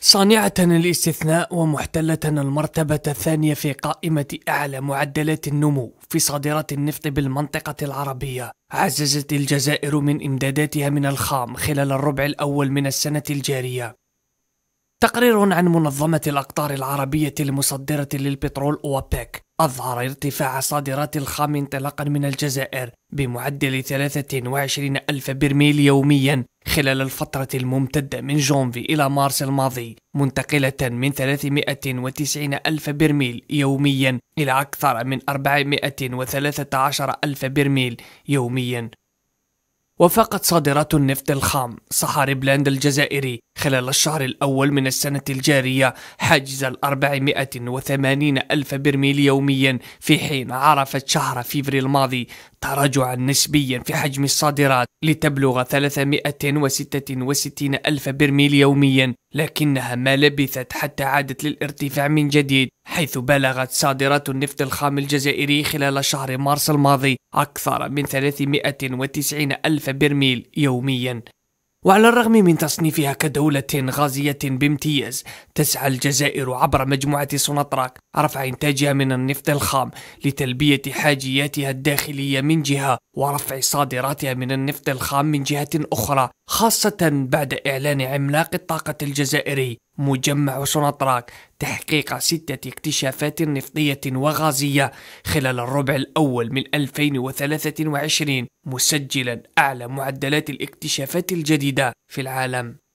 صانعة الاستثناء ومحتلة المرتبة الثانية في قائمة أعلى معدلات النمو في صادرات النفط بالمنطقة العربية، عززت الجزائر من إمداداتها من الخام خلال الربع الأول من السنة الجارية، تقرير عن منظمة الأقطار العربية المصدرة للبترول أوبك أظهر ارتفاع صادرات الخام انطلاقا من الجزائر بمعدل 23 ألف برميل يوميا خلال الفترة الممتدة من جونفي إلى مارس الماضي منتقلة من 390 ألف برميل يوميا إلى أكثر من 413 ألف برميل يوميا وفاقت صادرات النفط الخام صحاري بلاند الجزائري خلال الشهر الأول من السنة الجارية حاجز الأربعمائة 480 ألف برميل يوميا في حين عرفت شهر فيفري الماضي تراجعا نسبيا في حجم الصادرات لتبلغ 366 ألف برميل يوميا لكنها ما لبثت حتى عادت للارتفاع من جديد حيث بلغت صادرات النفط الخام الجزائري خلال شهر مارس الماضي أكثر من 390 ألف برميل يوميا وعلى الرغم من تصنيفها كدولة غازية بامتياز تسعى الجزائر عبر مجموعة سونطراك رفع إنتاجها من النفط الخام لتلبية حاجياتها الداخلية من جهة ورفع صادراتها من النفط الخام من جهة أخرى خاصة بعد إعلان عملاق الطاقة الجزائري مجمع سوناطراك تحقيق ستة اكتشافات نفطية وغازية خلال الربع الأول من 2023 مسجلا أعلى معدلات الاكتشافات الجديدة في العالم